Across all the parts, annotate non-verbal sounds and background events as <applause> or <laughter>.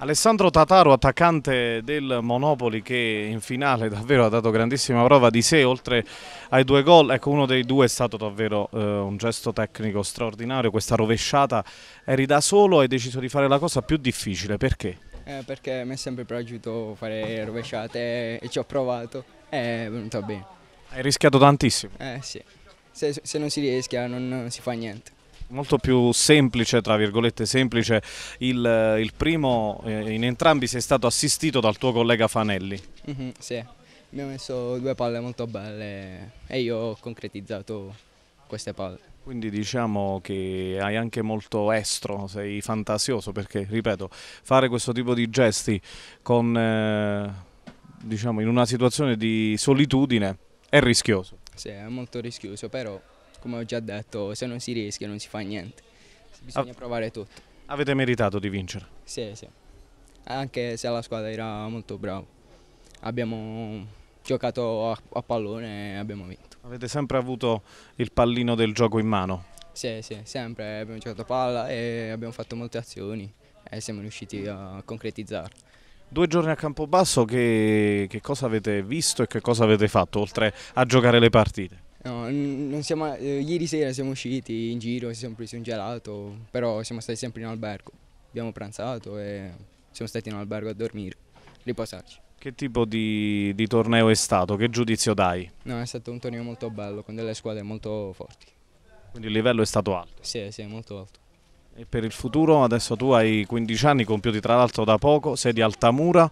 Alessandro Tataro, attaccante del Monopoli che in finale <laughs> davvero ha dato grandissima prova di sé, oltre ai due gol, ecco uno dei due è stato davvero eh, un gesto tecnico straordinario, questa rovesciata eri da solo, e hai deciso di fare la cosa più difficile, perché? Eh, perché mi è sempre piaciuto fare rovesciate e ci ho provato e eh, è venuto bene. Hai rischiato tantissimo? Eh sì, se, se non si rischia non si fa niente molto più semplice, tra virgolette semplice, il, il primo eh, in entrambi sei stato assistito dal tuo collega Fanelli. Mm -hmm, sì, mi ha messo due palle molto belle e io ho concretizzato queste palle. Quindi diciamo che hai anche molto estro, sei fantasioso perché, ripeto, fare questo tipo di gesti con, eh, diciamo, in una situazione di solitudine è rischioso. Sì, è molto rischioso, però come ho già detto, se non si rischia non si fa niente, bisogna Av provare tutto. Avete meritato di vincere? Sì, sì, anche se la squadra era molto brava. Abbiamo giocato a, a pallone e abbiamo vinto. Avete sempre avuto il pallino del gioco in mano? Sì, sì, sempre abbiamo giocato a palla e abbiamo fatto molte azioni e siamo riusciti a concretizzarle. Due giorni a Campobasso, che, che cosa avete visto e che cosa avete fatto oltre a giocare le partite? No, siamo, eh, ieri sera siamo usciti in giro, ci siamo presi un gelato, però siamo stati sempre in albergo. Abbiamo pranzato e siamo stati in albergo a dormire, riposarci. Che tipo di, di torneo è stato? Che giudizio dai? No, è stato un torneo molto bello, con delle squadre molto forti. Quindi il livello è stato alto? Sì, sì, molto alto. E per il futuro, adesso tu hai 15 anni, compiuti tra l'altro da poco, sei di Altamura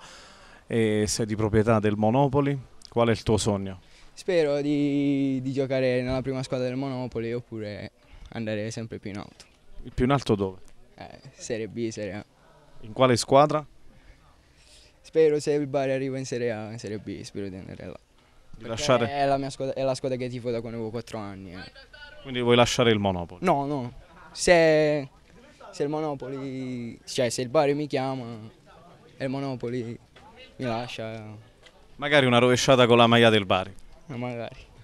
e sei di proprietà del Monopoli. Qual è il tuo sogno? Spero di, di giocare nella prima squadra del Monopoli oppure andare sempre più in alto. Il più in alto dove? Eh, serie B, Serie A. In quale squadra? Spero se il Bari arriva in Serie A, in Serie B, spero di andare là. Di lasciare... è, la squadra, è, la squadra, che tifo da quando avevo 4 anni. Eh. Quindi vuoi lasciare il Monopoli? No, no. Se, se il Monopoli, cioè se il Bari mi chiama e il Monopoli mi lascia. Eh. Magari una rovesciata con la maglia del Bari. voy de